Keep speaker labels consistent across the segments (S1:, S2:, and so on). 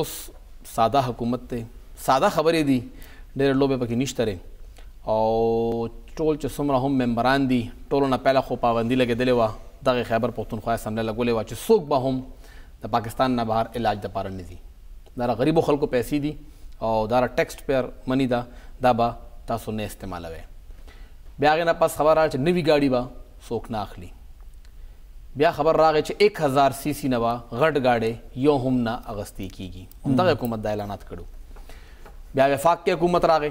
S1: اوس ساده حکومت ته ساده خبرې دي ډېر لوبه پکې نشته رې او ټول چې څومره هم ممبران دي ټولو نه پهله خو پابندي لګېدلې وه دغه خیبر پښتونخوا اسمبلی لګولې وه چې څوک به هم د پاکستان نه بهر علاج دپاره نه ځي دا غریبو خلکو پیسې دي او دا ټیکسټ پیر منی ده دا به تاسو نه استعمالوئ بیا هغې نه پس خبر را چې نوي ګاډي به څوک نه اخلي بیا خبر راغی چې 1000 سی سی نوا غټ گاډې یو هم نه اغستی کیږي همدغه حکومت د اعلانات کړو بیا وفاق کې حکومت راغی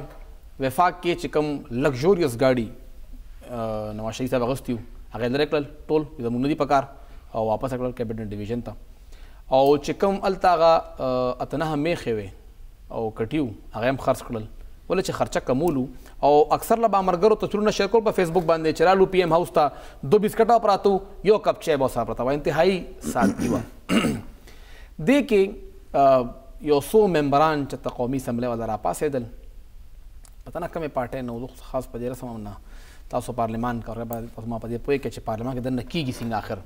S1: وفاق کې چې کوم لگژوریس گاډي نواز شریف صاحب اغستیو هغه لري کړل ټول زمونږ دی پکار او واپس کړل کیبینټ ډیویژن ته او چې کوم التاغه اتنه مې خوي او کټیو هغه هم خرڅ کړل ولې چې خرچه کمولو او اکثر لا مرګرو تصویرونه شیر کول په فیسبوک باندې چې رالو پی ایم هاوس ته دو بسکټ اپراتو یو کپ چای به سره پرتا و انتهایی سادګي و د کې یو سو ممبران چې قومي سملې ولا را پاسېدل پته نه کومه پارټي نو خاص په دې رسم نه تاسو پارلمان کارګر باندې تاسو ما په دې پوي کې چې پارلمان کې د نکیږي څنګه اخر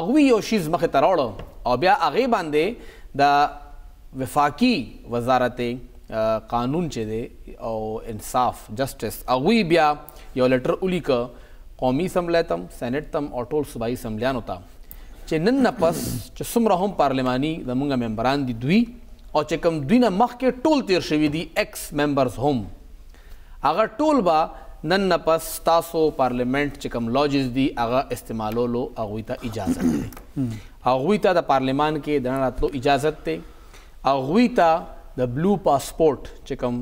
S1: اغوی یو شیز مخه تراړو او بیا هغه باندې د وفاقي وزارت قانون چې دی او انصاف جسټس هغوی بیا یو لیټر ولیکه قومي اسمبلی ته هم سینټ ته هم او ټول صوبایي اسمبلیانو ته چې نن نه پس چې څومره هم پارلماني زموږ ممبران دي دوی او چې کوم دوی نه مخکې ټول تیر شوي دي ایکس ممبرز هم هغه ټول به نن نه پس تاسو پارلیمنت چې کوم لاجز دي هغه استعمالولو هغوی ته اجازت دی هغوی ته د پارلمان کې د نن راتلو اجازت دی هغوی ته د بلو پاسپورت چې کوم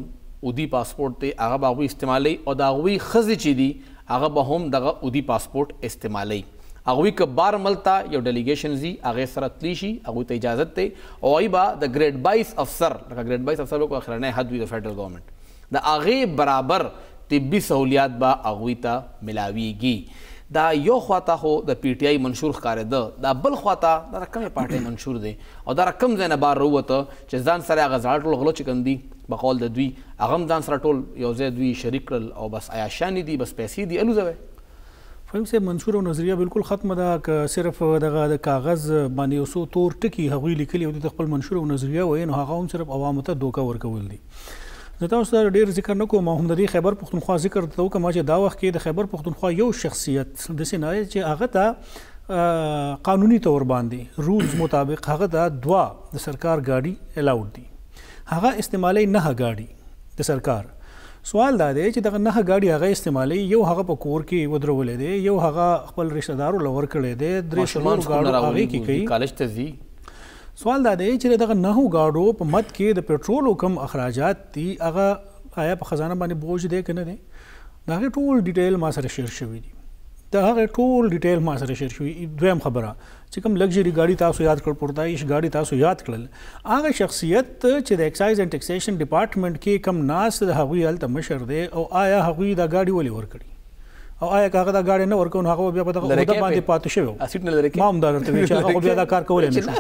S1: اودي پاسپورت ته هغه به استعمالي او دا غوي خزي چي دي هغه به هم دغه اودي پاسپورت استعمالي هغه ک بار ملتا یو ډیلیګیشن زی هغه سره تلی شي هغه ته اجازه ته او ایبا د ګریډ 22 افسر لکه ګریډ 22 افسر کو اخرنه حد وی د فدرل گورنمنت د هغه برابر طبي سہولیات به هغه ته ملاويږي دا یو خواته خو د پی ټی آی منشور ښکارېده دا بل خواته دا رقمې پارټۍ منشور دی او دا رقم ځای نه بار راووته چې ځان سره هغه زاړه ټول غلو چې کوم دي بقول د دوی هغه هم ځان سره ټول یو ځای دوی شریک کړل او بس عیاشانې دي بس پیسې دي الوځوي
S2: فهم سه منشور او نظریه بالکل ختمه ده ک صرف دغه د کاغذ باندې اوسو تور ټکی هغوی لیکلی او د خپل منشور او نظریه وای نو هغه هم صرف عوامو ته دوکه ورکول دي زه تاسو سره ډیر ذکر نکوم هم د خیبر پښتونخوا ذکر ته کوم چې دا وخت کې د خیبر پښتونخوا یو شخصیت د سینای چې هغه ته قانوني تور باندې رولز مطابق هغه دا دوا د سرکار گاډي الاوډ دي هغه استعمالي نه گاډي د سرکار سوال دا دی چې دغه نه گاډي هغه استعمالي یو هغه په کور کې ودرولې دي یو هغه خپل رشتہ دارو لور کړي دي درې شلور گاډو هغه کې کوي کالج ته ځي سوال دا دی چې دغه نهو گاډو په مت کې د پېټرولو کم اخراجات دي هغه آیا په خزانه باندې بوج دی کنه دی دا ټول ډیټیل ما سره شیر شوی دی دا هغه ټول ډیټیل ما سره شیر شوی دویم خبره چې کوم لگژری ګاډي تاسو یاد کړ پورته ایش ګاډي تاسو یاد کړل هغه شخصیت چې د ایکسایز اند ټیکسیشن ډپارټمنټ کې کم ناس د هغوی ال مشر دی او آیا هغوی دا ګاډي ولې ورکړي او آیا هغه دا ګاډي نه ورکون هغه بیا په دغه باندې پاتې شوی ما هم دا درته چې هغه بیا دا کار کولای نه